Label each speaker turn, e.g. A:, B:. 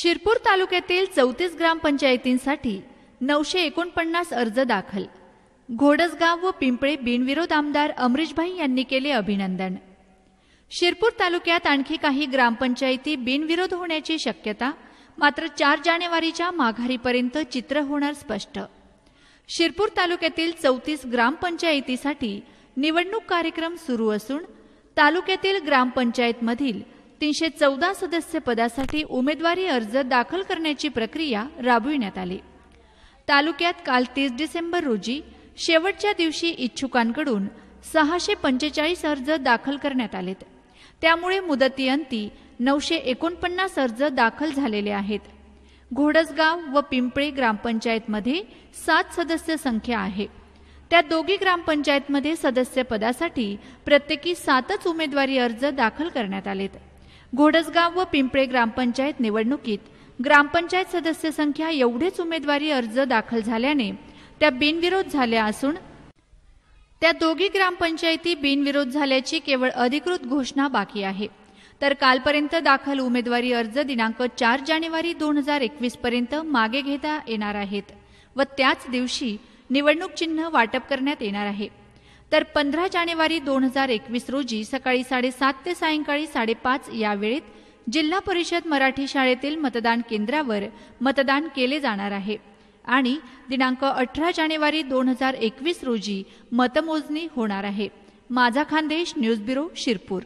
A: शिरपूर तालुक्यातील चौतीस ग्रामपंचायतींसाठी नऊशे एकोणपन्नास अर्ज दाखल घोडसगाव व पिंपळे बिनविरोध आमदार अमरीशभाई यांनी केले अभिनंदन शिरपूर तालुक्यात आणखी काही ग्रामपंचायती बिनविरोध होण्याची शक्यता मात्र चार जानेवारीच्या माघारीपर्यंत चित्र होणार स्पष्ट शिरपूर तालुक्यातील चौतीस ग्रामपंचायतीसाठी निवडणूक कार्यक्रम सुरू असून तालुक्यातील ग्रामपंचायतमधील तीनशे चौदा सदस्य पदासाठी उमेदवारी अर्ज दाखल करण्याची प्रक्रिया राबविण्यात आली तालुक्यात काल तीस डिसेंबर रोजी शेवटच्या दिवशी इच्छुकांकडून सहाशे पंचेचाळीस अर्ज दाखल करण्यात आलेत त्यामुळे मुदतीअंती नऊशे एकोणपन्नास अर्ज दाखल झालेले आहेत घोडसगाव व पिंपळे ग्रामपंचायतमध्ये सात सदस्य संख्या आहे त्या दोघी ग्रामपंचायतमध्ये सदस्य पदासाठी प्रत्येकी सातच उमेदवारी अर्ज दाखल करण्यात आलेत घोडसगाव व पिंपळे ग्रामपंचायत निवडणुकीत ग्रामपंचायत सदस्य संख्या एवढेच उमेदवारी अर्ज दाखल झाल्याने त्या बिनविरोध झाल्या असून त्या दोघी ग्रामपंचायती बिनविरोध झाल्याची केवळ अधिकृत घोषणा बाकी आहे तर कालपर्यंत दाखल उमेदवारी अर्ज दिनांक चार जानेवारी दोन हजार एकवीस पर्यंत मागे घेता येणार आहेत व त्याच दिवशी निवडणूक चिन्ह वाटप करण्यात येणार आहे तर पंधरा जानेवारी दोन हजार एकवीस रोजी सकाळी साडेसात ते सायंकाळी साडेपाच या वेळेत जिल्हा परिषद मराठी शाळेतील मतदान केंद्रावर मतदान केले जाणार आहे आणि दिनांक अठरा जानेवारी दोन हजार एकवीस रोजी मतमोजणी होणार आहे माझा खानदेश न्यूज ब्युरो शिरपूर